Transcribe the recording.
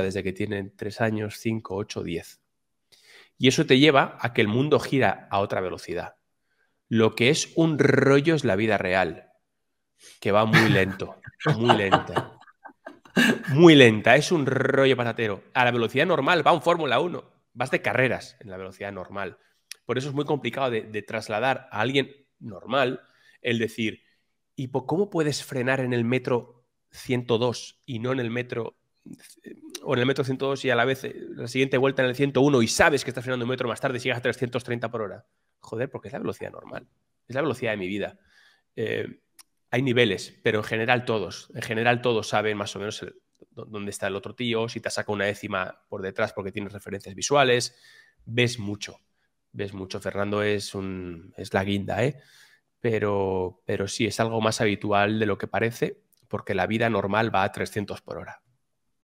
desde que tienen tres años, cinco, ocho, diez. Y eso te lleva a que el mundo gira a otra velocidad. Lo que es un rollo es la vida real, que va muy lento, muy lenta. Muy lenta, es un rollo patatero. A la velocidad normal va un Fórmula 1, vas de carreras en la velocidad normal. Por eso es muy complicado de, trasladar a alguien normal el decir, ¿y cómo puedes frenar en el metro 102 y no en el metro o en el metro 102 y a la vez eh, la siguiente vuelta en el 101 y sabes que estás frenando un metro más tarde y llegas a 330 por hora. Joder, porque es la velocidad normal. Es la velocidad de mi vida. Eh, hay niveles, pero en general todos. En general todos saben más o menos dónde está el otro tío, si te saca una décima por detrás porque tienes referencias visuales. Ves mucho. Ves mucho. Fernando es, un, es la guinda, ¿eh? Pero, pero sí, es algo más habitual de lo que parece porque la vida normal va a 300 por hora.